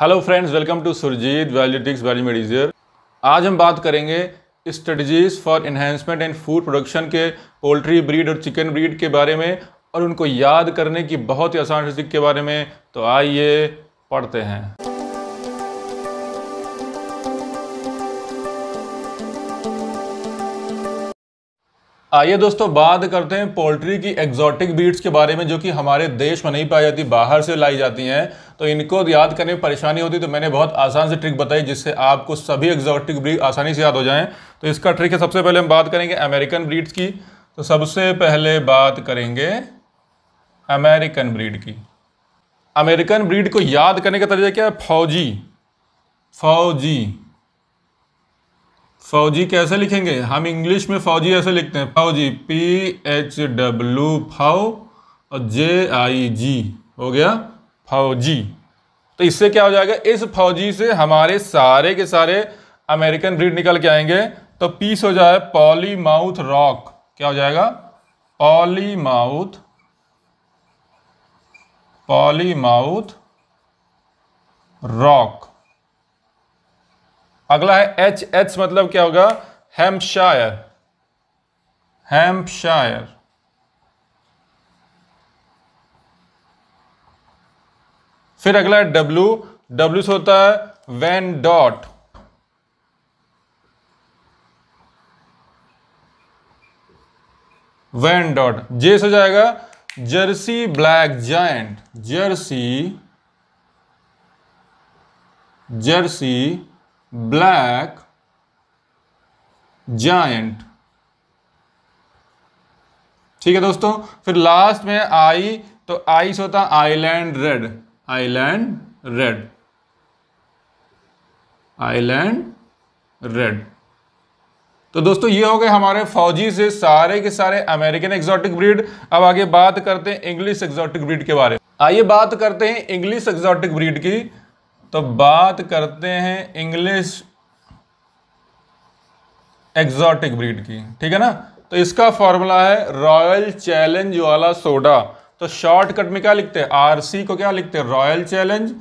hello friends welcome to Surjit वैल्यूटिक्स value मेडिजर आज हम बात करेंगे strategies for enhancement and food production के पोल्ट्री ब्रीड और चिकन ब्रीड के बारे में और उनको याद करने की बहुत ही आसान ट्रिक के बारे में तो आइए पढ़ते हैं आइए दोस्तों बात करते हैं पोल्ट्री की एग्जॉटिक ब्रीड्स के बारे में जो कि हमारे देश में नहीं पाई जाती बाहर से लाई जाती हैं तो इनको याद करने में परेशानी होती तो मैंने बहुत आसान से ट्रिक बताई जिससे आपको सभी एग्जॉटिक ब्रीड आसानी से याद हो जाए तो इसका ट्रिक है सबसे पहले हम बात करेंगे अमेरिकन ब्रीड्स की तो सबसे पहले बात करेंगे अमेरिकन ब्रीड की अमेरिकन ब्रीड को याद करने का तरीका क्या है फौजी फौजी फौजी कैसे लिखेंगे हम इंग्लिश में फौजी ऐसे लिखते हैं फौजी पी एच डब्ल्यू फाउ और जे आई जी हो गया फौजी तो इससे क्या हो जाएगा इस फौजी से हमारे सारे के सारे अमेरिकन ब्रीड निकल के आएंगे तो पीस हो जाए पॉलीमाउथ रॉक क्या हो जाएगा पॉलीमाउथ पॉलीमाउथ रॉक अगला है एच एच मतलब क्या होगा हेम्पशायर हेम्पशायर फिर अगला डब्ल्यू डब्ल्यू से होता है Wyandotte Wyandotte J से जाएगा Jersey Black Giant Jersey Jersey Black Giant ठीक है दोस्तों फिर लास्ट में आई तो आई से होता island red island red island red तो दोस्तों ये हो गए हमारे फौजी से सारे के सारे अमेरिकन एक्सोटिक ब्रीड अब आगे बात करते हैं इंग्लिश एक्सोटिक ब्रीड के बारे में आइए बात करते हैं इंग्लिश एक्सोटिक ब्रीड की तो बात करते हैं इंग्लिश एक्सोटिक ब्रीड की ठीक है ना तो इसका फॉर्मूला है रॉयल चैलेंज वाला सोडा तो शॉर्टकट में क्या लिखते हैं आरसी को क्या लिखते हैं रॉयल चैलेंज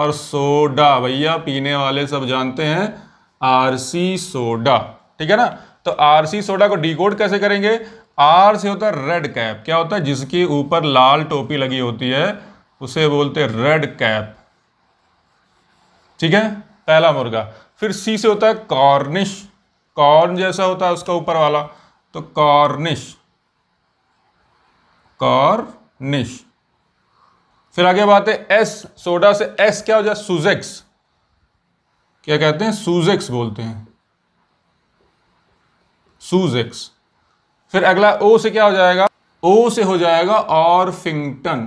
और सोडा भैया पीने वाले सब जानते हैं आरसी सोडा ठीक है ना तो आरसी सोडा को डिकोड कैसे करेंगे आर से होता है रेड कैप क्या होता है जिसके ऊपर लाल टोपी लगी होती है उसे बोलते हैं रेड कैप ठीक है पहला मुर्गा फिर सी से होता है कॉर्निश कॉर्न जैसा होता है उसका ऊपर वाला तो कॉर्निश कॉर निश फिर आगे बात है एस सोडा से एस क्या हो जाए सुजेक्स क्या कहते हैं सुजेक्स बोलते हैं सुजेक्स फिर अगला ओ से क्या हो जाएगा ओ से हो जाएगा और फिंगटन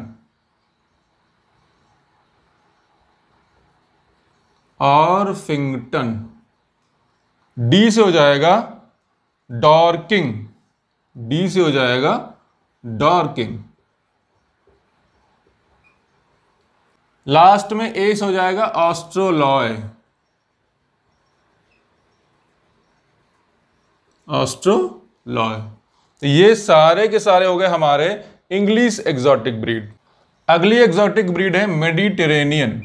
डी से हो जाएगा डॉर्किंग डी से हो जाएगा डॉर्किंग लास्ट में एस हो जाएगा ऑस्ट्रोलॉय ऑस्ट्रोलॉय तो ये सारे के सारे हो गए हमारे इंग्लिश एग्जॉटिक ब्रीड अगली एग्जॉटिक ब्रीड है मेडिटेरेनियन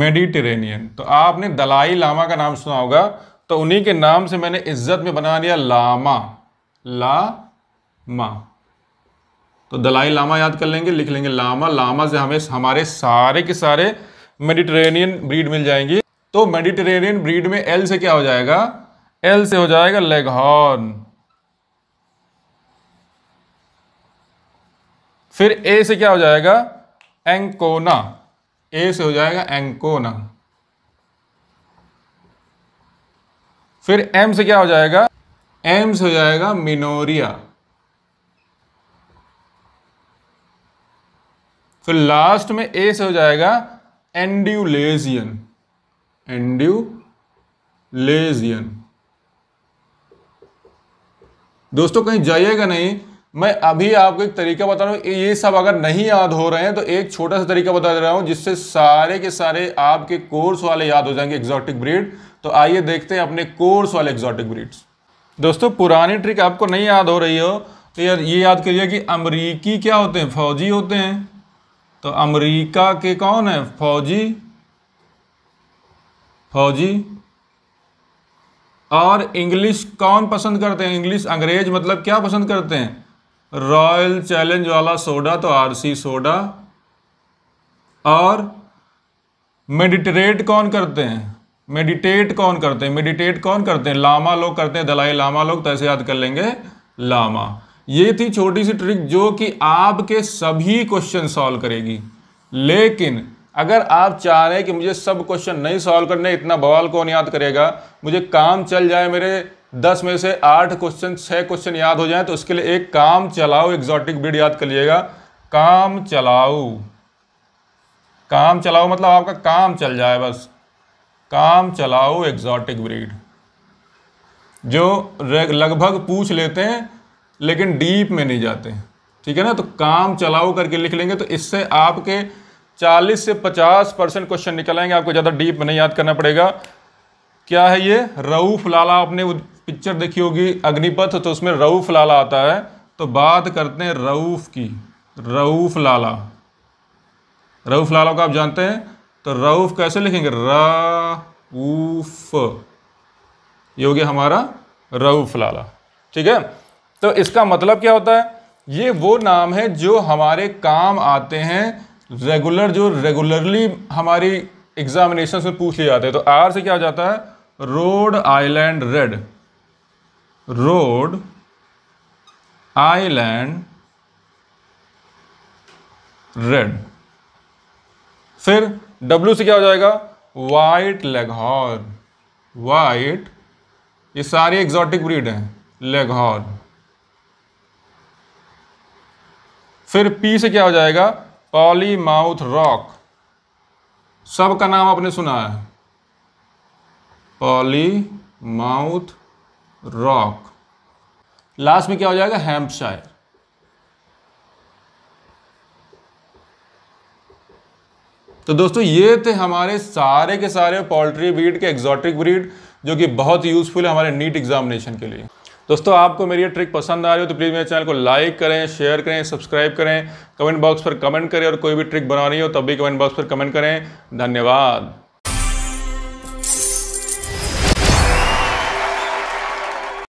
मेडिटेरेनियन तो आपने दलाई लामा का नाम सुना होगा तो उन्हीं के नाम से मैंने इज्जत में बना लिया लामा ला मा तो दलाई लामा याद कर लेंगे लिख लेंगे लामा लामा से हमें हमारे सारे के सारे मेडिटेरेनियन ब्रीड मिल जाएंगी तो मेडिटेरेनियन ब्रीड में एल से क्या हो जाएगा एल से हो जाएगा लेगहॉर्न फिर ए से क्या हो जाएगा एंकोना ए से हो जाएगा एंकोना फिर एम से क्या हो जाएगा से हो जाएगा मिनोरिया फिर लास्ट में ए से हो जाएगा एंड्यूलेजियन एंड्यूलेजियन दोस्तों कहीं जाइएगा नहीं मैं अभी आपको एक तरीका बता रहा हूँ ये सब अगर नहीं याद हो रहे हैं तो एक छोटा सा तरीका बता दे रहा हूँ जिससे सारे के सारे आपके कोर्स वाले याद हो जाएंगे एग्जॉटिक ब्रीड तो आइए देखते हैं अपने कोर्स वाले एग्जॉटिक ब्रीड्स दोस्तों पुरानी ट्रिक आपको नहीं याद हो रही हो तो यार ये याद करिए कि अमरीकी क्या होते हैं फौजी होते हैं तो अमरीका के कौन है फौजी फौजी और इंग्लिश कौन पसंद करते हैं इंग्लिश अंग्रेज मतलब क्या पसंद करते हैं रॉयल चैलेंज वाला सोडा तो आरसी सोडा और मेडिटरेट कौन करते हैं मेडिटेट कौन करते हैं मेडिटेट कौन करते हैं लामा लोग करते हैं दलाई लामा लोग तो ऐसे याद कर लेंगे लामा ये थी छोटी सी ट्रिक जो कि आपके सभी क्वेश्चन सॉल्व करेगी लेकिन अगर आप चाह रहे हैं कि मुझे सब क्वेश्चन नहीं सॉल्व करने इतना बवाल कौन याद करेगा मुझे काम चल जाए मेरे दस में से आठ क्वेश्चन छः क्वेश्चन याद हो जाए तो उसके लिए एक काम चलाओ एग्जॉटिक बीड याद कर लिएगा काम चलाओ काम चलाओ मतलब आपका काम चल जाए बस काम चलाओ एग्जॉटिक ब्रीड जो लगभग पूछ लेते हैं लेकिन डीप में नहीं जाते ठीक है ना तो काम चलाओ करके लिख लेंगे तो इससे आपके 40 से 50 परसेंट क्वेश्चन निकल आएंगे आपको ज़्यादा डीप में नहीं याद करना पड़ेगा क्या है ये रऊफ लाला आपने पिक्चर देखी होगी अग्निपथ तो उसमें रऊफ लाला आता है तो बात करते हैं रऊफ की रऊफ लाला रऊफ लाला को आप जानते हैं तो रऊफ़ कैसे लिखेंगे रऊफ़ ये हो गया हमारा रऊफ़ लाला ठीक है तो इसका मतलब क्या होता है ये वो नाम है जो हमारे काम आते हैं रेगुलर जो रेगुलरली हमारी एग्जामिनेशन में पूछ लिए जाते हैं तो आर से क्या हो जाता है Rhode Island Red Rhode Island Red फिर डब्ल्यू से क्या हो जाएगा वाइट लेघौर वाइट ये सारे एग्जॉटिक ब्रीड हैं लेघौर फिर पी से क्या हो जाएगा पॉली माउथ रॉक सब का नाम आपने सुना है पॉली माउथ रॉक लास्ट में क्या हो जाएगा हैम्पशायर तो दोस्तों ये थे हमारे सारे के सारे पोल्ट्री ब्रीड के एग्जॉटिक ब्रीड जो कि बहुत यूज़फुल है हमारे नीट एग्जामिनेशन के लिए दोस्तों आपको मेरी ये ट्रिक पसंद आ रही हो तो प्लीज़ मेरे चैनल को लाइक करें शेयर करें सब्सक्राइब करें कमेंट बॉक्स पर कमेंट करें और कोई भी ट्रिक बना रही हो तब भी कमेंट बॉक्स पर कमेंट करें धन्यवाद